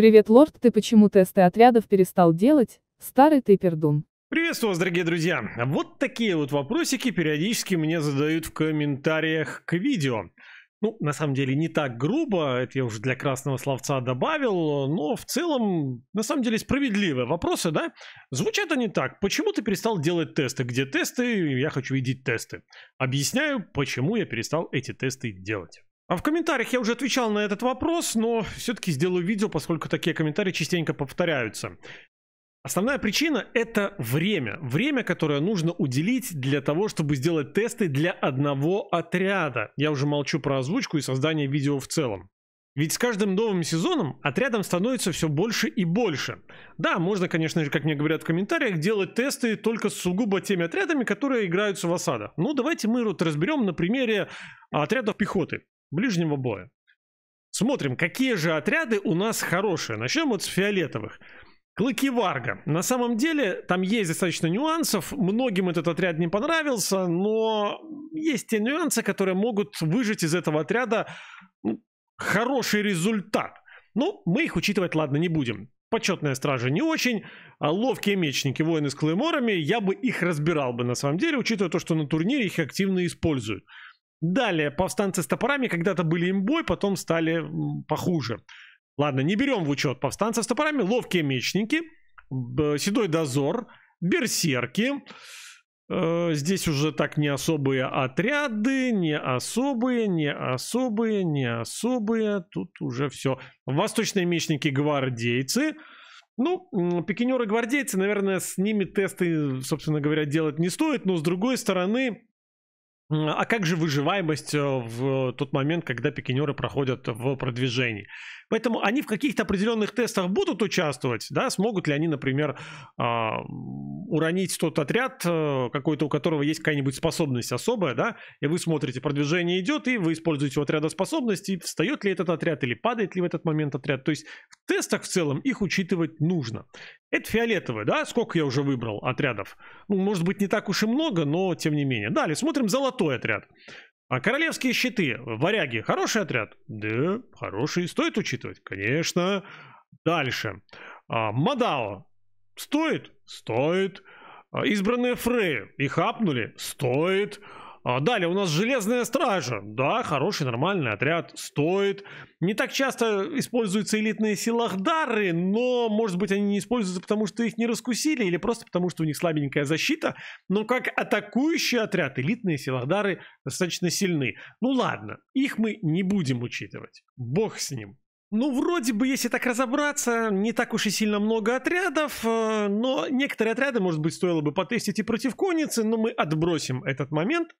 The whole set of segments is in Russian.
Привет, лорд, ты почему тесты отрядов перестал делать? Старый ты пердун. Приветствую вас, дорогие друзья! Вот такие вот вопросики периодически мне задают в комментариях к видео. Ну, на самом деле, не так грубо, это я уже для красного словца добавил, но в целом, на самом деле, справедливые вопросы, да? Звучат они так. Почему ты перестал делать тесты? Где тесты? Я хочу видеть тесты. Объясняю, почему я перестал эти тесты делать. А в комментариях я уже отвечал на этот вопрос, но все-таки сделаю видео, поскольку такие комментарии частенько повторяются. Основная причина – это время. Время, которое нужно уделить для того, чтобы сделать тесты для одного отряда. Я уже молчу про озвучку и создание видео в целом. Ведь с каждым новым сезоном отрядом становится все больше и больше. Да, можно, конечно же, как мне говорят в комментариях, делать тесты только с сугубо теми отрядами, которые играются в осада. Ну, давайте мы вот разберем на примере отрядов пехоты ближнего боя. Смотрим, какие же отряды у нас хорошие. Начнем вот с фиолетовых. Клыки Варга. На самом деле, там есть достаточно нюансов. Многим этот отряд не понравился, но есть те нюансы, которые могут выжить из этого отряда ну, хороший результат. Ну, мы их учитывать, ладно, не будем. Почетная стража не очень, а ловкие мечники, воины с клейморами, я бы их разбирал бы на самом деле, учитывая то, что на турнире их активно используют. Далее, повстанцы с топорами когда-то были имбой, потом стали похуже. Ладно, не берем в учет повстанцев с топорами, ловкие мечники, седой дозор, берсерки. Э, здесь уже так не особые отряды, не особые, не особые, не особые. Тут уже все. Восточные мечники, гвардейцы. Ну, пикинеры-гвардейцы, наверное, с ними тесты, собственно говоря, делать не стоит. Но с другой стороны, а как же выживаемость э, в тот момент, когда пикинеры проходят в продвижении? Поэтому они в каких-то определенных тестах будут участвовать, да, смогут ли они, например, а, уронить тот отряд э, какой-то, у которого есть какая-нибудь способность особая, да, и вы смотрите, продвижение идет, и вы используете у отряда способности, встает ли этот отряд или падает ли в этот момент отряд. То есть в тестах в целом их учитывать нужно. Это фиолетовое, да, сколько я уже выбрал отрядов. Ну, может быть, не так уж и много, но тем не менее. Далее смотрим золотой отряд. А королевские щиты, варяги, хороший отряд? Да, хороший. Стоит учитывать? Конечно. Дальше. А, Мадао. Стоит? Стоит. А, избранные Фреи. Их апнули? Стоит. Стоит. А, далее у нас Железная Стража. Да, хороший, нормальный отряд, стоит. Не так часто используются элитные силахдары, но, может быть, они не используются, потому что их не раскусили, или просто потому, что у них слабенькая защита. Но как атакующий отряд, элитные силахдары достаточно сильны. Ну ладно, их мы не будем учитывать. Бог с ним. Ну, вроде бы, если так разобраться, не так уж и сильно много отрядов, э, но некоторые отряды, может быть, стоило бы потестить и против конницы, но мы отбросим этот момент.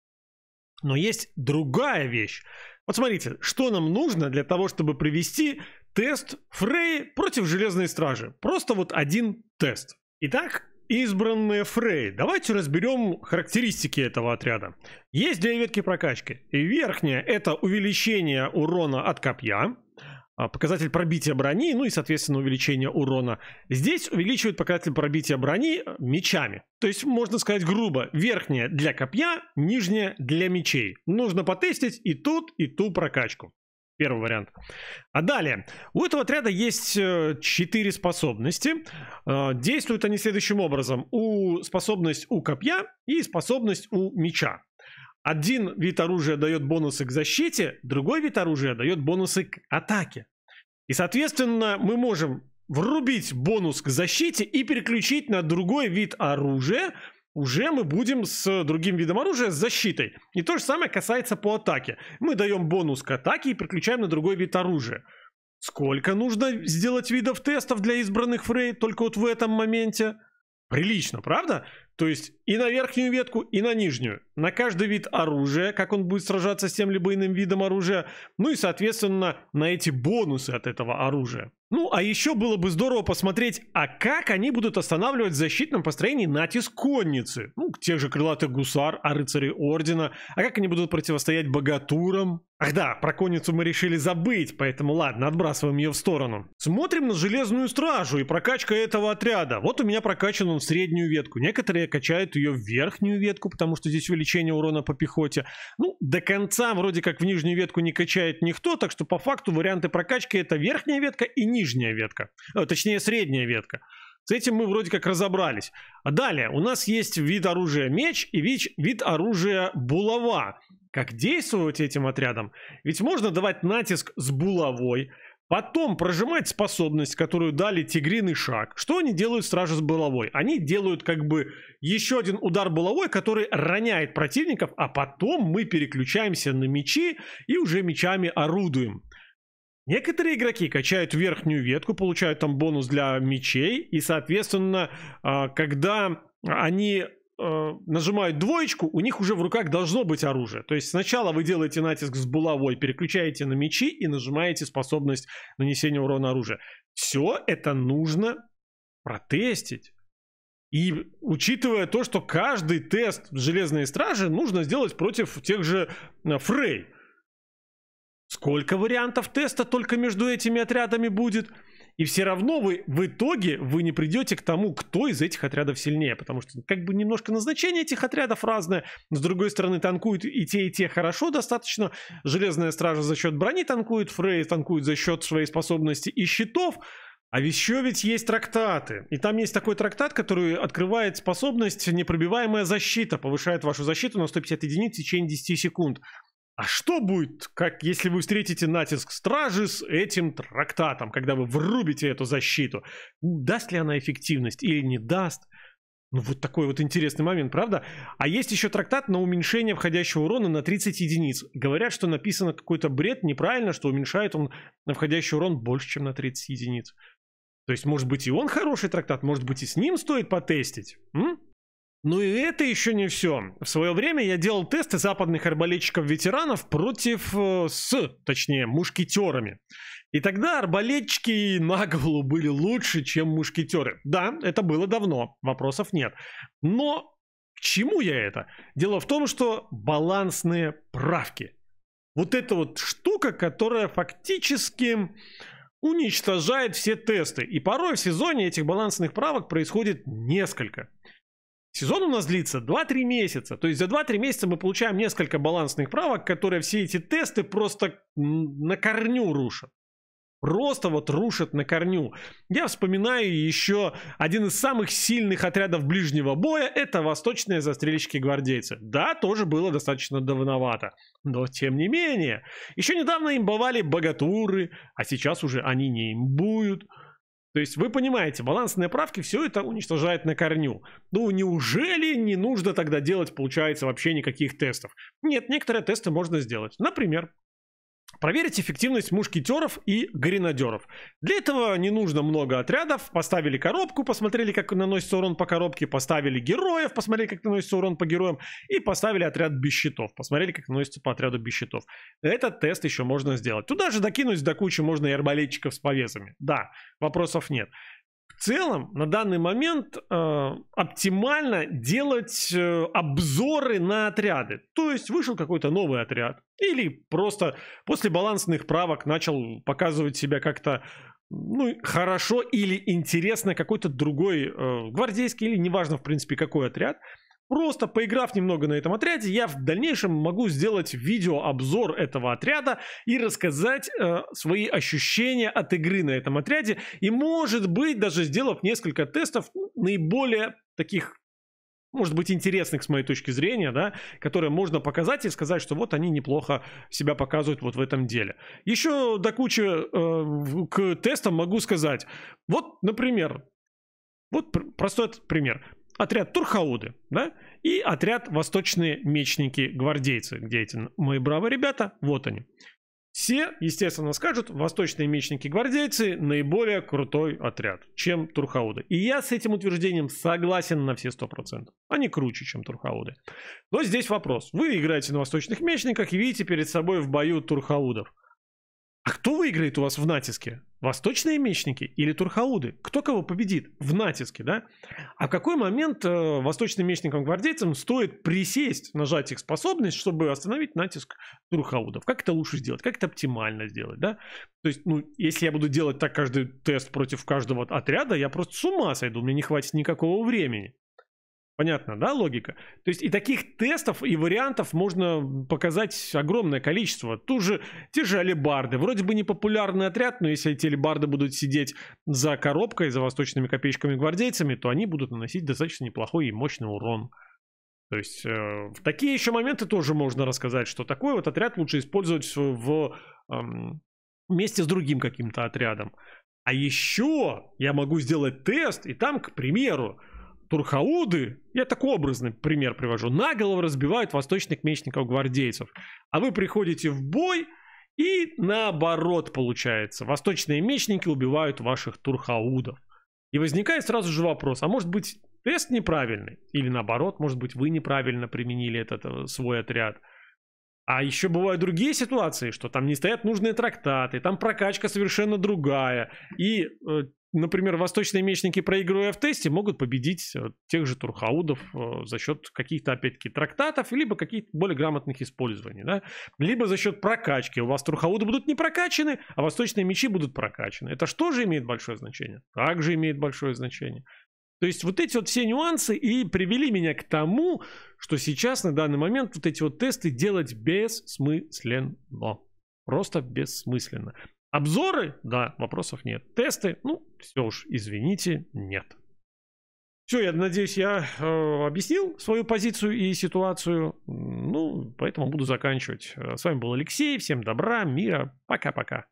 Но есть другая вещь. Вот смотрите, что нам нужно для того, чтобы привести тест Фрей против Железной Стражи. Просто вот один тест. Итак, избранные Фрей. Давайте разберем характеристики этого отряда. Есть две ветки прокачки. верхняя это увеличение урона от копья. А, показатель пробития брони, ну и, соответственно, увеличение урона. Здесь увеличивают показатель пробития брони э, мечами. То есть, можно сказать грубо, верхняя для копья, нижняя для мечей. Нужно потестить и тут, и ту прокачку. Первый вариант. А далее. У этого отряда есть э, четыре способности. Э, действуют они следующим образом. У способность у копья и способность у меча. Один вид оружия дает бонусы к защите, другой вид оружия дает бонусы к атаке. И, соответственно, мы можем врубить бонус к защите и переключить на другой вид оружия, уже мы будем с другим видом оружия, с защитой. И то же самое касается по атаке. Мы даем бонус к атаке и переключаем на другой вид оружия. Сколько нужно сделать видов тестов для избранных фрей только вот в этом моменте? Прилично, правда? То есть и на верхнюю ветку, и на нижнюю. На каждый вид оружия, как он будет сражаться с тем либо иным видом оружия. Ну и, соответственно, на эти бонусы от этого оружия. Ну, а еще было бы здорово посмотреть, а как они будут останавливать в защитном построении натиск конницы. Ну, тех же крылатых гусар, а рыцарей ордена. А как они будут противостоять богатурам, Ах да, про конницу мы решили забыть, поэтому ладно, отбрасываем ее в сторону. Смотрим на железную стражу и прокачка этого отряда. Вот у меня прокачан он в среднюю ветку. Некоторые качают ее в верхнюю ветку, потому что здесь увеличение урона по пехоте. Ну, до конца вроде как в нижнюю ветку не качает никто, так что по факту варианты прокачки это верхняя ветка и нижняя ветка. Э, точнее, средняя ветка. С этим мы вроде как разобрались. А далее, у нас есть вид оружия меч и вид, вид оружия булава как действовать этим отрядом. Ведь можно давать натиск с булавой, потом прожимать способность, которую дали тигриный шаг. Что они делают сразу с булавой? Они делают как бы еще один удар булавой, который роняет противников, а потом мы переключаемся на мечи и уже мечами орудуем. Некоторые игроки качают верхнюю ветку, получают там бонус для мечей, и, соответственно, а, когда они Э, нажимают двоечку, у них уже в руках должно быть оружие. То есть сначала вы делаете натиск с булавой, переключаете на мечи и нажимаете способность нанесения урона оружия. Все это нужно протестить. И учитывая то, что каждый тест Железной Стражи нужно сделать против тех же э, Фрей. Сколько вариантов теста только между этими отрядами будет – и все равно вы в итоге вы не придете к тому, кто из этих отрядов сильнее, потому что ну, как бы немножко назначение этих отрядов разное. с другой стороны, танкуют и те, и те хорошо достаточно. Железная стража за счет брони танкует, Фрей танкует за счет своей способности и щитов. А еще ведь есть трактаты. И там есть такой трактат, который открывает способность непробиваемая защита, повышает вашу защиту на 150 единиц в течение 10 секунд. А что будет, как если вы встретите натиск стражи с этим трактатом, когда вы врубите эту защиту? Даст ли она эффективность или не даст? Ну, вот такой вот интересный момент, правда? А есть еще трактат на уменьшение входящего урона на 30 единиц. Говорят, что написано какой-то бред, неправильно, что уменьшает он на входящий урон больше, чем на 30 единиц. То есть, может быть, и он хороший трактат, может быть, и с ним стоит потестить. М? Ну и это еще не все. В свое время я делал тесты западных арбалетчиков-ветеранов против э, с, точнее, мушкетерами. И тогда арбалетчики на голову были лучше, чем мушкетеры. Да, это было давно, вопросов нет. Но к чему я это? Дело в том, что балансные правки. Вот эта вот штука, которая фактически уничтожает все тесты. И порой в сезоне этих балансных правок происходит несколько. Сезон у нас длится 2-3 месяца. То есть за 2-3 месяца мы получаем несколько балансных правок, которые все эти тесты просто на корню рушат. Просто вот рушат на корню. Я вспоминаю еще один из самых сильных отрядов ближнего боя. Это восточные застрельщики-гвардейцы. Да, тоже было достаточно давновато. Но тем не менее. Еще недавно им бывали богатуры, а сейчас уже они не имбуют. То есть вы понимаете, балансные правки все это уничтожает на корню. Ну неужели не нужно тогда делать, получается, вообще никаких тестов? Нет, некоторые тесты можно сделать. Например, Проверить эффективность мушкетеров и гренадеров. Для этого не нужно много отрядов. Поставили коробку, посмотрели, как наносится урон по коробке, поставили героев, посмотрели, как наносится урон по героям, и поставили отряд без щитов, посмотрели, как наносится по отряду без щитов. Этот тест еще можно сделать. Туда же докинуть до кучи можно и арбалетчиков с повесами. Да, вопросов нет целом на данный момент э, оптимально делать э, обзоры на отряды. То есть вышел какой-то новый отряд. Или просто после балансных правок начал показывать себя как-то ну, хорошо или интересно какой-то другой э, гвардейский или неважно, в принципе, какой отряд. Просто поиграв немного на этом отряде, я в дальнейшем могу сделать видеообзор этого отряда и рассказать э, свои ощущения от игры на этом отряде. И может быть, даже сделав несколько тестов, ну, наиболее таких может быть, интересных с моей точки зрения, да, которые можно показать и сказать, что вот они неплохо себя показывают вот в этом деле. Еще до кучи э, к тестам могу сказать. Вот, например, вот простой пример отряд Турхауды, да, и отряд Восточные мечники-гвардейцы, где эти мои бравые ребята, вот они. Все, естественно, скажут, восточные мечники-гвардейцы наиболее крутой отряд, чем Турхауды. И я с этим утверждением согласен на все 100%. Они круче, чем Турхауды. Но здесь вопрос. Вы играете на восточных мечниках и видите перед собой в бою Турхаудов. А кто выиграет у вас в натиске? Восточные мечники или турхауды? Кто кого победит в натиске, да? А в какой момент э, восточным мечникам-гвардейцам стоит присесть, нажать их способность, чтобы остановить натиск турхаудов? Как это лучше сделать? Как это оптимально сделать, да? То есть, ну, если я буду делать так каждый тест против каждого отряда, я просто с ума сойду, мне не хватит никакого времени. Понятно, да, логика? То есть и таких тестов и вариантов можно показать огромное количество. Тут же те же алибарды. Вроде бы не популярный отряд, но если эти алибарды будут сидеть за коробкой, за восточными копеечками-гвардейцами, то они будут наносить достаточно неплохой и мощный урон. То есть э, в такие еще моменты тоже можно рассказать, что такой вот отряд лучше использовать в, э, вместе с другим каким-то отрядом. А еще я могу сделать тест, и там, к примеру, турхауды, я такой образный пример привожу, На голову разбивают восточных мечников-гвардейцев. А вы приходите в бой, и наоборот получается. Восточные мечники убивают ваших турхаудов. И возникает сразу же вопрос, а может быть тест неправильный? Или наоборот, может быть вы неправильно применили этот э, свой отряд? А еще бывают другие ситуации, что там не стоят нужные трактаты, там прокачка совершенно другая. И э, например, восточные мечники, проигрывая в тесте, могут победить э, тех же турхаудов э, за счет каких-то, опять-таки, трактатов, либо каких-то более грамотных использований, да? либо за счет прокачки. У вас турхауды будут не прокачаны, а восточные мечи будут прокачаны. Это что же имеет большое значение? Также имеет большое значение. То есть вот эти вот все нюансы и привели меня к тому, что сейчас на данный момент вот эти вот тесты делать бессмысленно. Просто бессмысленно. Обзоры? Да, вопросов нет. Тесты? Ну, все уж, извините, нет. Все, я надеюсь, я э, объяснил свою позицию и ситуацию. Ну, поэтому буду заканчивать. С вами был Алексей. Всем добра, мира. Пока-пока.